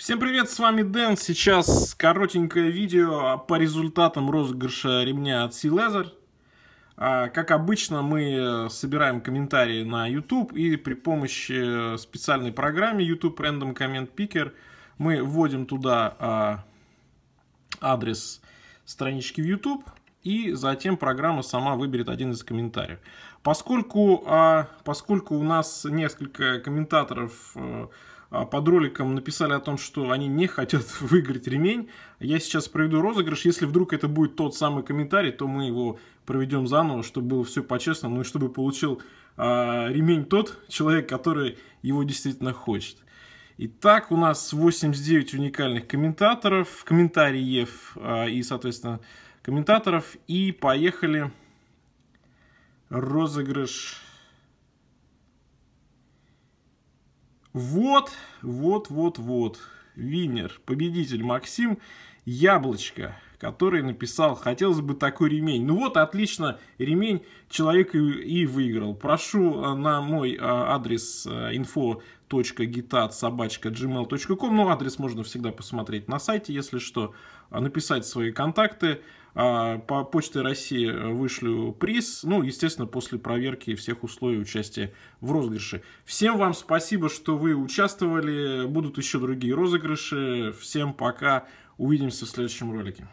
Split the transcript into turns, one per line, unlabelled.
Всем привет, с вами Дэн. Сейчас коротенькое видео по результатам розыгрыша ремня от Sea Laser. А, как обычно, мы собираем комментарии на YouTube и при помощи специальной программы YouTube Random Comment Picker мы вводим туда а, адрес странички в YouTube, и затем программа сама выберет один из комментариев. Поскольку, а поскольку у нас несколько комментаторов э, а, под роликом написали о том, что они не хотят выиграть ремень, я сейчас проведу розыгрыш. Если вдруг это будет тот самый комментарий, то мы его проведем заново, чтобы было все по-честному, ну и чтобы получил а, ремень тот человек, который его действительно хочет. Итак, у нас 89 уникальных комментаторов, комментариев а, и, соответственно, комментаторов. И поехали. Розыгрыш. Вот, вот, вот, вот. Винер, победитель Максим. Яблочко, который написал, хотелось бы такой ремень. Ну вот, отлично, ремень человек и выиграл. Прошу э, на мой э, адрес э, info.gitat.gmail.com, ну адрес можно всегда посмотреть на сайте, если что, а, написать свои контакты. А, по почте России вышлю приз, ну, естественно, после проверки всех условий участия в розыгрыше. Всем вам спасибо, что вы участвовали, будут еще другие розыгрыши, всем пока, Увидимся в следующем ролике.